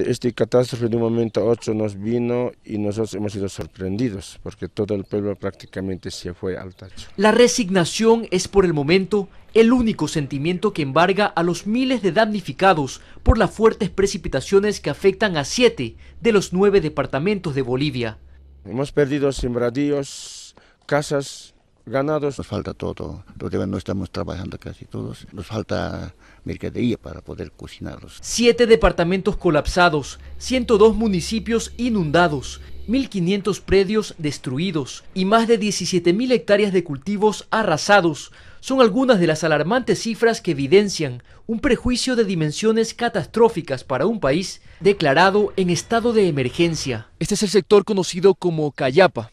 Este, este, catástrofe de un momento a otro nos vino y nosotros hemos sido sorprendidos porque todo el pueblo prácticamente se fue al tacho. La resignación es por el momento el único sentimiento que embarga a los miles de damnificados por las fuertes precipitaciones que afectan a siete de los nueve departamentos de Bolivia. Hemos perdido sembradíos, casas, ganados. Nos falta todo, no estamos trabajando casi todos, nos falta mercadería para poder cocinarlos. Siete departamentos colapsados, 102 municipios inundados, 1.500 predios destruidos y más de 17.000 hectáreas de cultivos arrasados son algunas de las alarmantes cifras que evidencian un prejuicio de dimensiones catastróficas para un país declarado en estado de emergencia. Este es el sector conocido como Callapa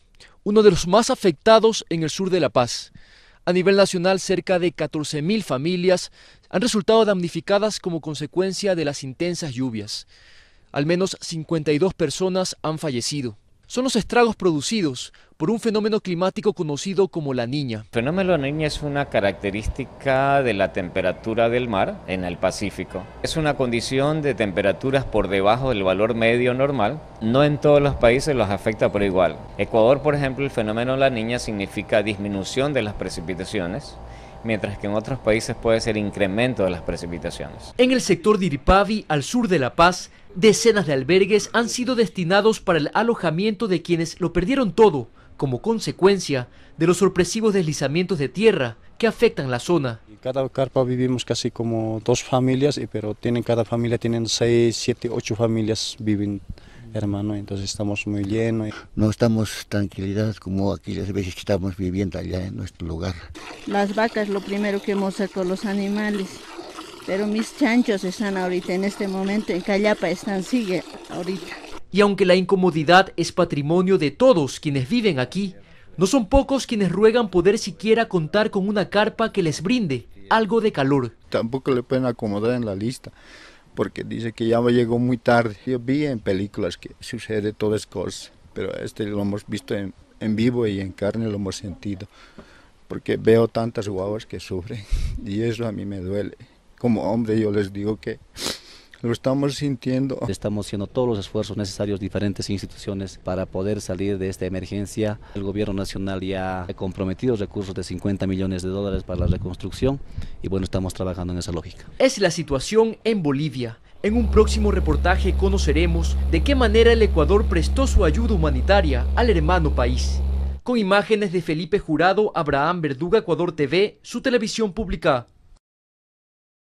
uno de los más afectados en el sur de La Paz. A nivel nacional, cerca de 14.000 familias han resultado damnificadas como consecuencia de las intensas lluvias. Al menos 52 personas han fallecido son los estragos producidos por un fenómeno climático conocido como la niña. El fenómeno la niña es una característica de la temperatura del mar en el Pacífico. Es una condición de temperaturas por debajo del valor medio normal. No en todos los países los afecta por igual. Ecuador, por ejemplo, el fenómeno la niña significa disminución de las precipitaciones mientras que en otros países puede ser incremento de las precipitaciones. En el sector de Iripavi, al sur de La Paz, decenas de albergues han sido destinados para el alojamiento de quienes lo perdieron todo como consecuencia de los sorpresivos deslizamientos de tierra que afectan la zona. En cada carpa vivimos casi como dos familias, pero tienen, cada familia tienen seis, siete, ocho familias viven hermano, entonces estamos muy llenos. No estamos tranquilidad como aquellas veces que estamos viviendo allá en nuestro lugar. Las vacas lo primero que hemos sacado los animales, pero mis chanchos están ahorita en este momento en Callapa, están, sigue ahorita. Y aunque la incomodidad es patrimonio de todos quienes viven aquí, no son pocos quienes ruegan poder siquiera contar con una carpa que les brinde algo de calor. Tampoco le pueden acomodar en la lista porque dice que ya llegó muy tarde. Yo vi en películas que sucede todas cosas, pero este lo hemos visto en, vivo y en carne lo hemos sentido, porque veo tantas guaguas que sufren y eso a mí me duele. Como hombre yo les digo que lo estamos sintiendo. Estamos haciendo todos los esfuerzos necesarios, diferentes instituciones, para poder salir de esta emergencia. El gobierno nacional ya ha comprometido recursos de 50 millones de dólares para la reconstrucción y bueno, estamos trabajando en esa lógica. Es la situación en Bolivia. En un próximo reportaje conoceremos de qué manera el Ecuador prestó su ayuda humanitaria al hermano país. Con imágenes de Felipe Jurado, Abraham Verduga, Ecuador TV, su televisión pública.